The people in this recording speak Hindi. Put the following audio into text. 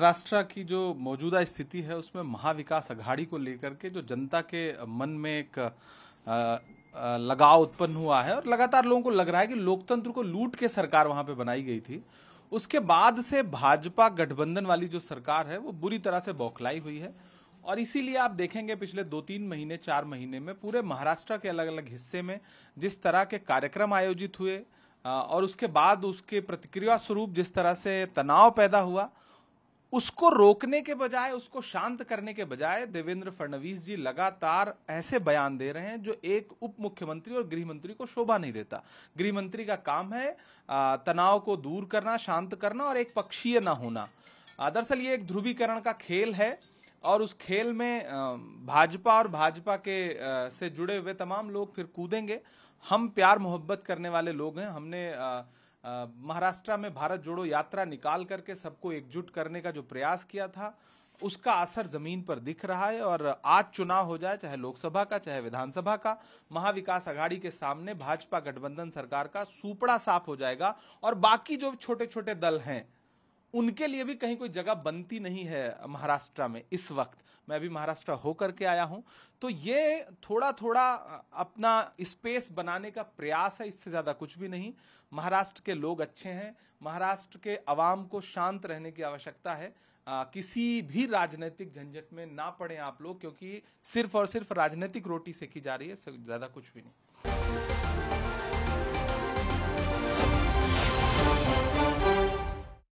महाराष्ट्र की जो मौजूदा स्थिति है उसमें महाविकास अघाड़ी को लेकर के जो जनता के मन में एक लगाव उत्पन्न हुआ है और लगातार लोगों को लग रहा है कि लोकतंत्र को लूट के सरकार वहां पे बनाई गई थी उसके बाद से भाजपा गठबंधन वाली जो सरकार है वो बुरी तरह से बौखलाई हुई है और इसीलिए आप देखेंगे पिछले दो तीन महीने चार महीने में पूरे महाराष्ट्र के अलग अलग हिस्से में जिस तरह के कार्यक्रम आयोजित हुए और उसके बाद उसके प्रतिक्रिया स्वरूप जिस तरह से तनाव पैदा हुआ उसको रोकने के बजाय उसको शांत करने के बजाय देवेंद्र फडणवीस जी लगातार ऐसे बयान दे रहे हैं जो एक उप मुख्यमंत्री और गृह मंत्री को शोभा नहीं देता गृह मंत्री का काम है तनाव को दूर करना शांत करना और एक पक्षीय ना होना दरअसल ये एक ध्रुवीकरण का खेल है और उस खेल में भाजपा और भाजपा के से जुड़े हुए तमाम लोग फिर कूदेंगे हम प्यार मोहब्बत करने वाले लोग हैं हमने महाराष्ट्र में भारत जोड़ो यात्रा निकाल करके सबको एकजुट करने का जो प्रयास किया था उसका असर जमीन पर दिख रहा है और आज चुनाव हो जाए चाहे लोकसभा का चाहे विधानसभा का महाविकास आघाड़ी के सामने भाजपा गठबंधन सरकार का सुपड़ा साफ हो जाएगा और बाकी जो छोटे छोटे दल हैं उनके लिए भी कहीं कोई जगह बनती नहीं है महाराष्ट्र में इस वक्त मैं अभी महाराष्ट्र होकर के आया हूं तो ये थोड़ा थोड़ा अपना स्पेस बनाने का प्रयास है इससे ज़्यादा कुछ भी नहीं महाराष्ट्र के लोग अच्छे हैं महाराष्ट्र के आवाम को शांत रहने की आवश्यकता है आ, किसी भी राजनीतिक झंझट में ना पड़े आप लोग क्योंकि सिर्फ और सिर्फ राजनीतिक रोटी सेकी जा रही है ज़्यादा कुछ भी नहीं